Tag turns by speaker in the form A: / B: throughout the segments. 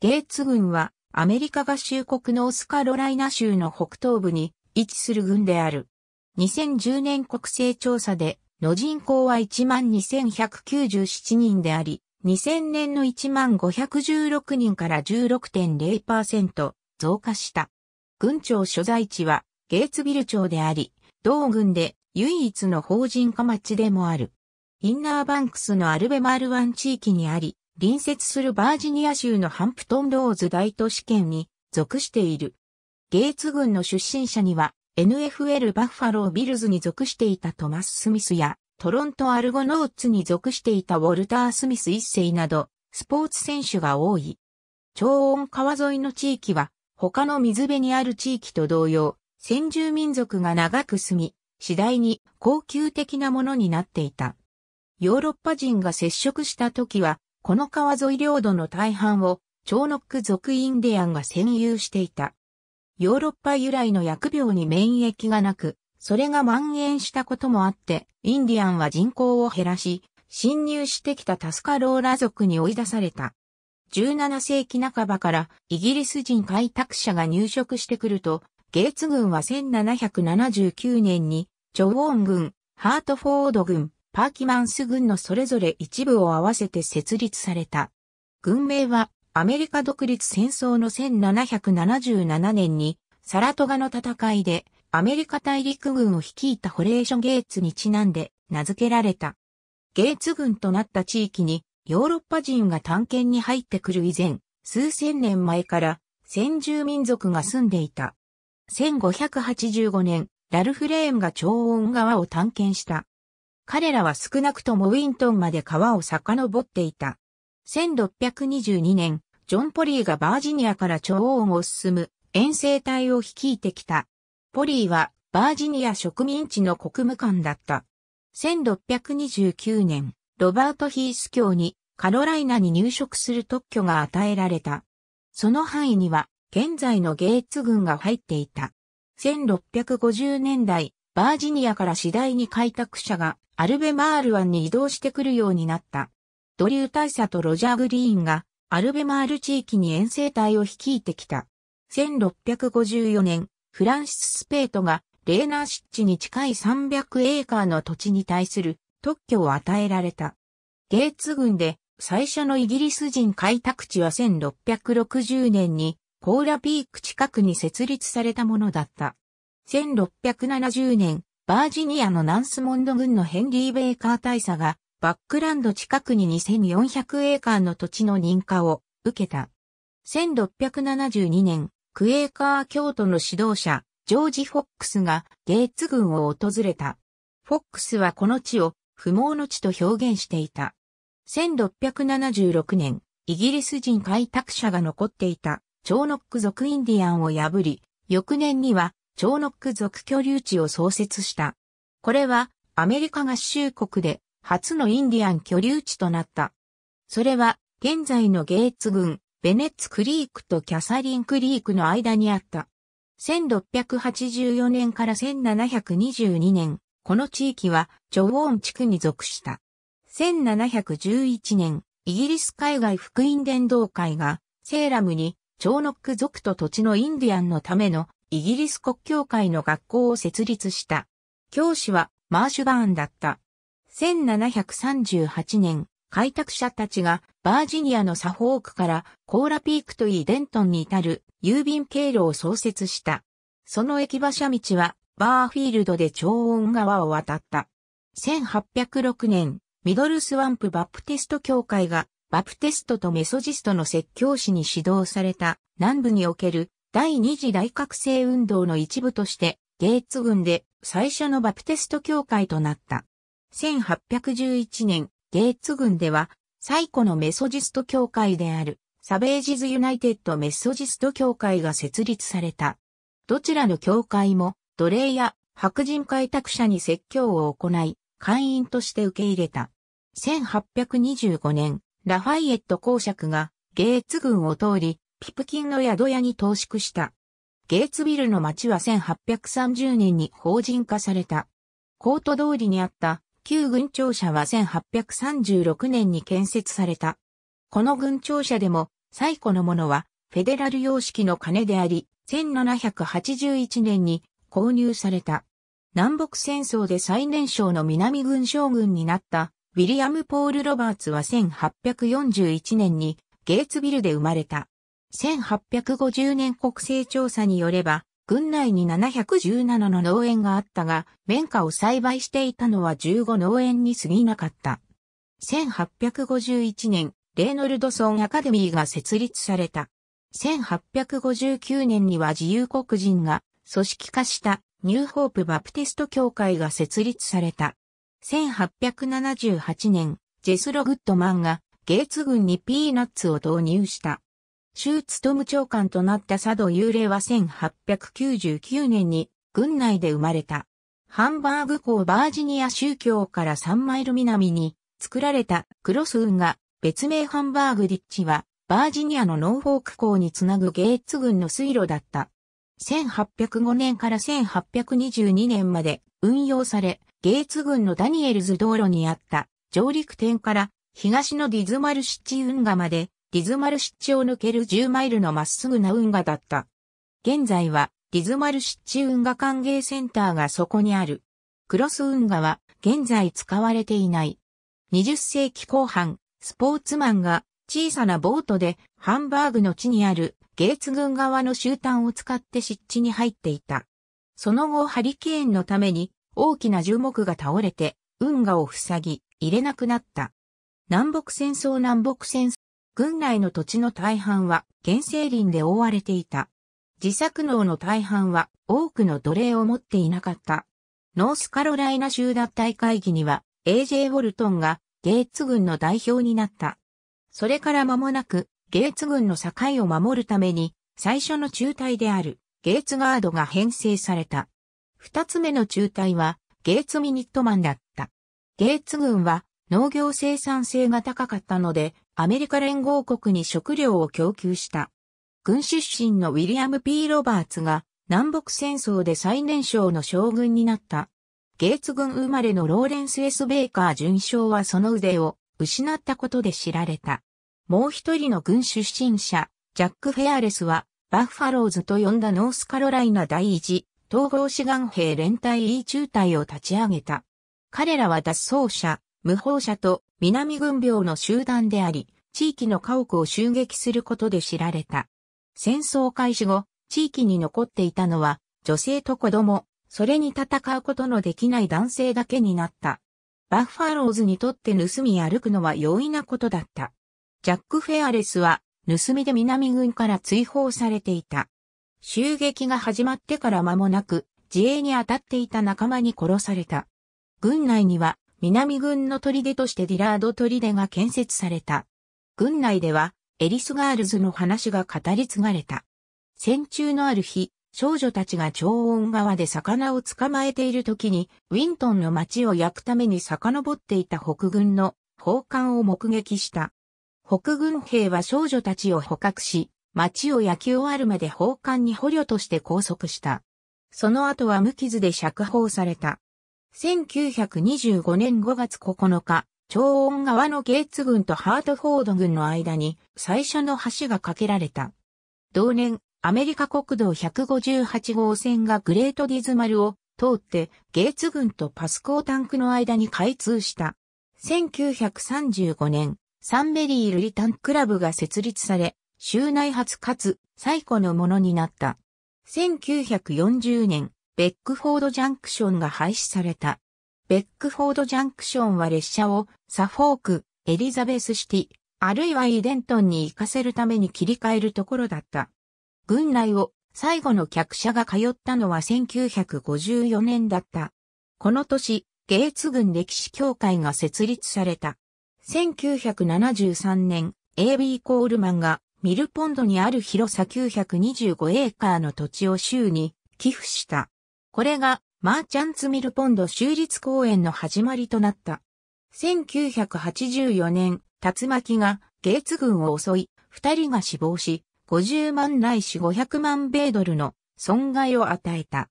A: ゲーツ軍はアメリカ合衆国のオスカロライナ州の北東部に位置する軍である。2010年国勢調査での人口は12,197人であり、2000年の1516人から16.0%増加した。軍庁所在地はゲーツビル庁であり、同軍で唯一の法人化町でもある。インナーバンクスのアルベマール湾地域にあり、隣接するバージニア州のハンプトンローズ大都市圏に属している。ゲイツ軍の出身者には NFL バッファロービルズに属していたトマス・スミスやトロント・アルゴノーツに属していたウォルター・スミス一世などスポーツ選手が多い。超音川沿いの地域は他の水辺にある地域と同様先住民族が長く住み次第に高級的なものになっていた。ヨーロッパ人が接触した時はこの川沿い領土の大半を、超ノック族インディアンが占有していた。ヨーロッパ由来の疫病に免疫がなく、それが蔓延したこともあって、インディアンは人口を減らし、侵入してきたタスカローラ族に追い出された。17世紀半ばからイギリス人開拓者が入植してくると、ゲーツ軍は1779年に、ジョウォン軍、ハートフォード軍、パーキマンス軍のそれぞれ一部を合わせて設立された。軍名はアメリカ独立戦争の1777年にサラトガの戦いでアメリカ大陸軍を率いたホレーショ・ンゲーツにちなんで名付けられた。ゲーツ軍となった地域にヨーロッパ人が探検に入ってくる以前、数千年前から先住民族が住んでいた。1585年、ラルフレーンが超音川を探検した。彼らは少なくともウィントンまで川を遡っていた。1622年、ジョン・ポリーがバージニアから長王を進む遠征隊を率いてきた。ポリーはバージニア植民地の国務官だった。1629年、ロバート・ヒース教にカロライナに入植する特許が与えられた。その範囲には現在のゲーツ軍が入っていた。1650年代、バージニアから次第に開拓者がアルベマール湾に移動してくるようになった。ドリュー大佐とロジャー・グリーンがアルベマール地域に遠征隊を率いてきた。1654年、フランシス・スペートがレーナー湿地に近い300エーカーの土地に対する特許を与えられた。ゲーツ軍で最初のイギリス人開拓地は1660年にコーラピーク近くに設立されたものだった。1670年、バージニアのナンスモンド軍のヘンリー・ベーカー大佐が、バックランド近くに2400エーカーの土地の認可を受けた。1672年、クエーカー教徒の指導者、ジョージ・フォックスがゲーツ軍を訪れた。フォックスはこの地を不毛の地と表現していた。1676年、イギリス人開拓者が残っていた、チョーノック族インディアンを破り、翌年には超ノック族居留地を創設した。これはアメリカ合衆国で初のインディアン居留地となった。それは現在のゲーツ郡、ベネッツクリークとキャサリンクリークの間にあった。1684年から1722年、この地域はジョウォーン地区に属した。1711年、イギリス海外福音伝道会がセーラムに超ノック族と土地のインディアンのためのイギリス国教会の学校を設立した。教師はマーシュバーンだった。1738年、開拓者たちがバージニアのサフォークからコーラピークといいデントンに至る郵便経路を創設した。その駅馬車道はバーフィールドで超音川を渡った。1806年、ミドルスワンプバプテスト教会がバプテストとメソジストの説教師に指導された南部における第二次大覚醒運動の一部として、ゲーツ軍で最初のバプテスト教会となった。1811年、ゲーツ軍では、最古のメソジスト教会である、サベージズ・ユナイテッド・メソジスト教会が設立された。どちらの教会も、奴隷や白人開拓者に説教を行い、会員として受け入れた。1825年、ラファイエット公爵が、ゲーツ軍を通り、ピプキンの宿屋に投縮した。ゲーツビルの町は1830年に法人化された。コート通りにあった旧軍庁舎は1836年に建設された。この軍庁舎でも最古のものはフェデラル様式の金であり、1781年に購入された。南北戦争で最年少の南軍将軍になったウィリアム・ポール・ロバーツは1841年にゲーツビルで生まれた。1850年国勢調査によれば、郡内に717の農園があったが、綿花を栽培していたのは15農園に過ぎなかった。1851年、レーノルドソンアカデミーが設立された。1859年には自由国人が組織化したニューホープバプテスト協会が設立された。1878年、ジェスロ・グッドマンがゲーツ軍にピーナッツを導入した。州務長官となった佐渡幽霊は1899年に軍内で生まれた。ハンバーグ港バージニア宗教から3マイル南に作られたクロス運河、別名ハンバーグッチはバージニアのノーフォーク港につなぐゲーツ軍の水路だった。1805年から1822年まで運用され、ゲーツ軍のダニエルズ道路にあった上陸点から東のディズマルシッチ運河までリズマル湿地を抜ける10マイルのまっすぐな運河だった。現在は、リズマル湿地運河歓迎センターがそこにある。クロス運河は、現在使われていない。20世紀後半、スポーツマンが小さなボートでハンバーグの地にあるゲーツ軍側の集団を使って湿地に入っていた。その後ハリケーンのために大きな樹木が倒れて運河を塞ぎ入れなくなった。南北戦争南北戦郡内の土地の大半は原生林で覆われていた。自作農の大半は多くの奴隷を持っていなかった。ノースカロライナ州脱退会議には A.J. ウォルトンがゲーツ軍の代表になった。それから間もなくゲーツ軍の境を守るために最初の中隊であるゲーツガードが編成された。二つ目の中隊はゲーツミニットマンだった。ゲイツ軍は農業生産性が高かったのでアメリカ連合国に食料を供給した。軍出身のウィリアム・ P・ ロバーツが南北戦争で最年少の将軍になった。ゲーツ軍生まれのローレンス・ S・ ベイカー准将はその腕を失ったことで知られた。もう一人の軍出身者、ジャック・フェアレスは、バッファローズと呼んだノースカロライナ第一統合志願兵連隊 E 中隊を立ち上げた。彼らは脱走者、無法者と南軍病の集団であり、地域の家屋を襲撃することで知られた。戦争開始後、地域に残っていたのは、女性と子供、それに戦うことのできない男性だけになった。バッファローズにとって盗み歩くのは容易なことだった。ジャック・フェアレスは、盗みで南軍から追放されていた。襲撃が始まってから間もなく、自衛に当たっていた仲間に殺された。軍内には、南軍の砦としてディラード砦が建設された。軍内では、エリスガールズの話が語り継がれた。戦中のある日、少女たちが超音側で魚を捕まえている時に、ウィントンの町を焼くために遡っていた北軍の砲艦を目撃した。北軍兵は少女たちを捕獲し、町を焼き終わるまで砲艦に捕虜として拘束した。その後は無傷で釈放された。1925年5月9日、超音川のゲーツ軍とハートフォード軍の間に最初の橋が架けられた。同年、アメリカ国道158号線がグレートディズマルを通ってゲーツ軍とパスコータンクの間に開通した。1935年、サンメリー・ルリタンクラブが設立され、州内初かつ最古のものになった。1940年、ベックフォードジャンクションが廃止された。ベックフォードジャンクションは列車をサフォーク、エリザベスシティ、あるいはイデントンに行かせるために切り替えるところだった。軍内を最後の客車が通ったのは1954年だった。この年、ゲーツ軍歴史協会が設立された。1973年、AB コールマンがミルポンドにある広さ925エーカーの土地を州に寄付した。これがマーチャンツミルポンド州立公園の始まりとなった。1984年、竜巻がゲーツ軍を襲い、二人が死亡し、50万来死500万米ドルの損害を与えた。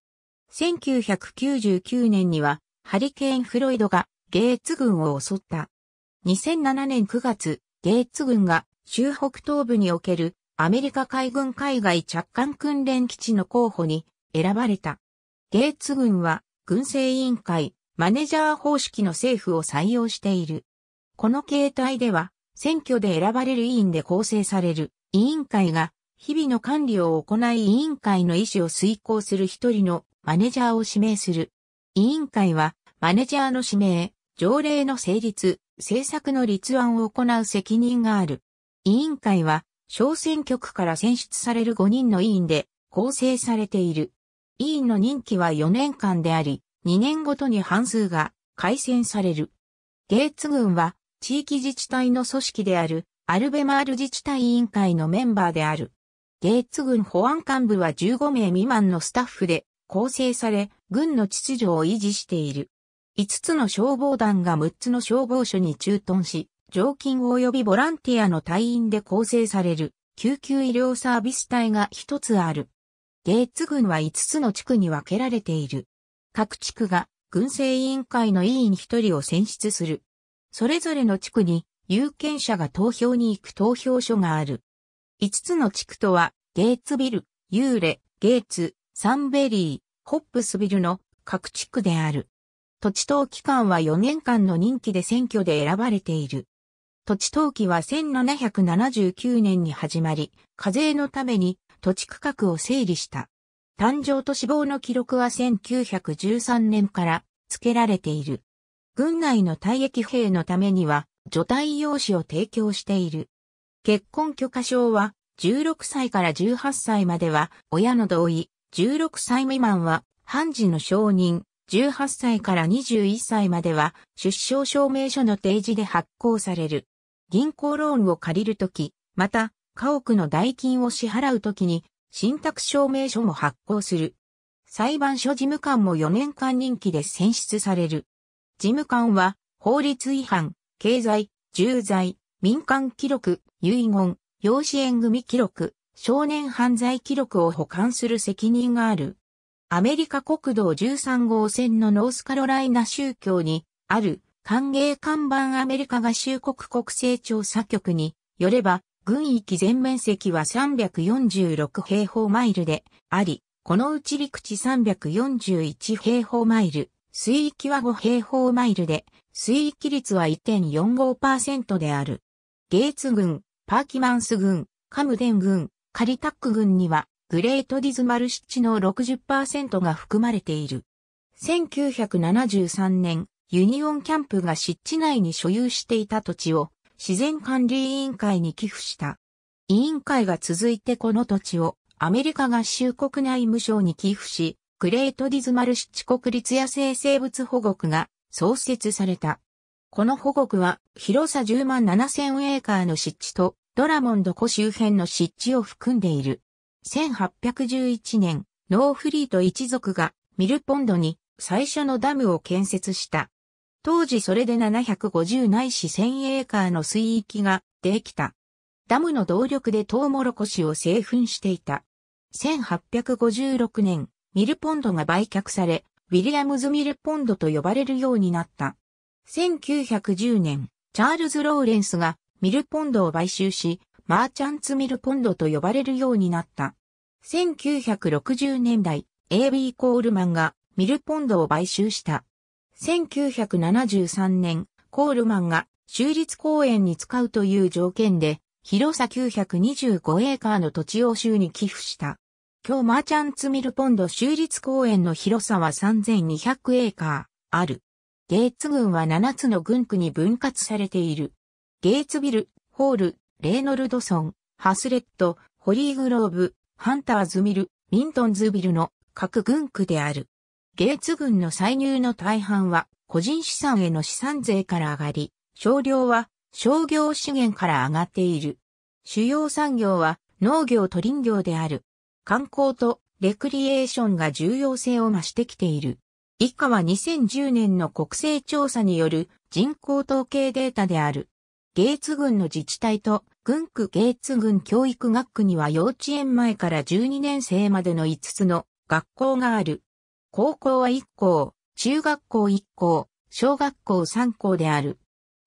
A: 1999年にはハリケーン・フロイドがゲーツ軍を襲った。2007年9月、ゲーツ軍が州北東部におけるアメリカ海軍海外着艦訓練基地の候補に選ばれた。ゲーツ軍は、軍政委員会、マネジャー方式の政府を採用している。この形態では、選挙で選ばれる委員で構成される委員会が、日々の管理を行い委員会の意思を遂行する一人のマネジャーを指名する。委員会は、マネジャーの指名、条例の成立、政策の立案を行う責任がある。委員会は、小選挙区から選出される5人の委員で構成されている。委員の任期は4年間であり、2年ごとに半数が改選される。ゲーツ軍は地域自治体の組織であるアルベマール自治体委員会のメンバーである。ゲーツ軍保安幹部は15名未満のスタッフで構成され、軍の秩序を維持している。5つの消防団が6つの消防署に駐屯し、常勤及びボランティアの隊員で構成される救急医療サービス隊が1つある。ゲーツ郡は5つの地区に分けられている。各地区が軍政委員会の委員1人を選出する。それぞれの地区に有権者が投票に行く投票所がある。5つの地区とは、ゲーツビル、ユーレ、ゲーツ、サンベリー、ホップスビルの各地区である。土地登記間は4年間の任期で選挙で選ばれている。土地登記は1779年に始まり、課税のために土地区画を整理した。誕生と死亡の記録は1913年から付けられている。軍内の退役兵のためには、除隊用紙を提供している。結婚許可証は、16歳から18歳までは、親の同意、16歳未満は、判事の承認、18歳から21歳までは、出生証明書の提示で発行される。銀行ローンを借りるとき、また、家屋の代金を支払うときに、信託証明書も発行する。裁判所事務官も4年間任期で選出される。事務官は、法律違反、経済、重罪、民間記録、遺言、養子縁組記録、少年犯罪記録を保管する責任がある。アメリカ国道13号線のノースカロライナ宗教にある歓迎看板アメリカ合衆国国勢調査局によれば、軍域全面積は346平方マイルであり、このうち陸地341平方マイル、水域は5平方マイルで、水域率は1.45%である。ゲーツ軍、パーキマンス軍、カムデン軍、カリタック軍には、グレートディズマル湿地の60%が含まれている。1973年、ユニオンキャンプが湿地内に所有していた土地を、自然管理委員会に寄付した。委員会が続いてこの土地をアメリカ合衆国内務省に寄付し、グレートディズマル湿地国立野生生物保護区が創設された。この保護区は広さ10万7000エーカーの湿地とドラモンド湖周辺の湿地を含んでいる。1811年、ノーフリート一族がミルポンドに最初のダムを建設した。当時それで750ないし1000エーカーの水域ができた。ダムの動力でトウモロコシを製粉していた。1856年、ミルポンドが売却され、ウィリアムズ・ミルポンドと呼ばれるようになった。1910年、チャールズ・ローレンスがミルポンドを買収し、マーチャンツ・ミルポンドと呼ばれるようになった。1960年代、AB コールマンがミルポンドを買収した。1973年、コールマンが州立公園に使うという条件で、広さ925エーカーの土地を州に寄付した。今日マーチャンツミルポンド州立公園の広さは3200エーカーある。ゲイツ郡は7つの郡区に分割されている。ゲイツビル、ホール、レーノルドソン、ハスレット、ホリーグローブ、ハンターズミル、ミントンズビルの各郡区である。ゲーツ軍の歳入の大半は個人資産への資産税から上がり、少量は商業資源から上がっている。主要産業は農業と林業である。観光とレクリエーションが重要性を増してきている。以下は2010年の国勢調査による人口統計データである。ゲーツ軍の自治体と軍区ゲーツ軍教育学区には幼稚園前から12年生までの5つの学校がある。高校は1校、中学校1校、小学校3校である。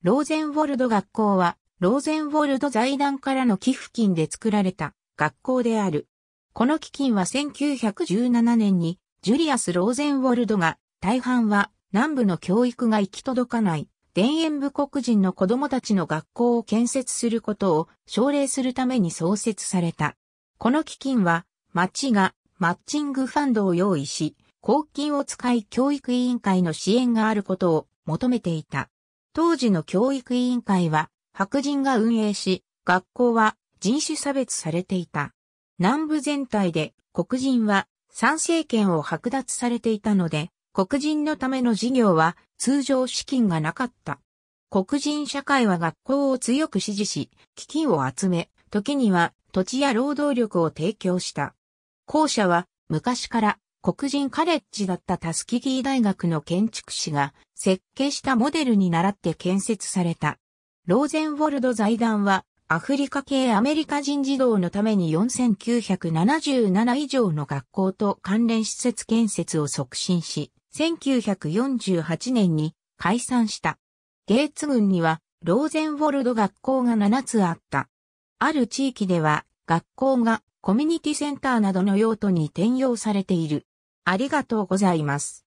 A: ローゼンウォルド学校は、ローゼンウォルド財団からの寄付金で作られた学校である。この基金は1917年に、ジュリアス・ローゼンウォルドが、大半は南部の教育が行き届かない田園部黒人の子供たちの学校を建設することを奨励するために創設された。この基金は、町がマッチングファンドを用意し、公金を使い教育委員会の支援があることを求めていた。当時の教育委員会は白人が運営し、学校は人種差別されていた。南部全体で黒人は参政権を剥奪されていたので、黒人のための事業は通常資金がなかった。黒人社会は学校を強く支持し、基金を集め、時には土地や労働力を提供した。校舎は昔から黒人カレッジだったタスキギー大学の建築士が設計したモデルに倣って建設された。ローゼンウォルド財団はアフリカ系アメリカ人児童のために4977以上の学校と関連施設建設を促進し、1948年に解散した。ゲーツ郡にはローゼンウォルド学校が7つあった。ある地域では学校がコミュニティセンターなどの用途に転用されている。ありがとうございます。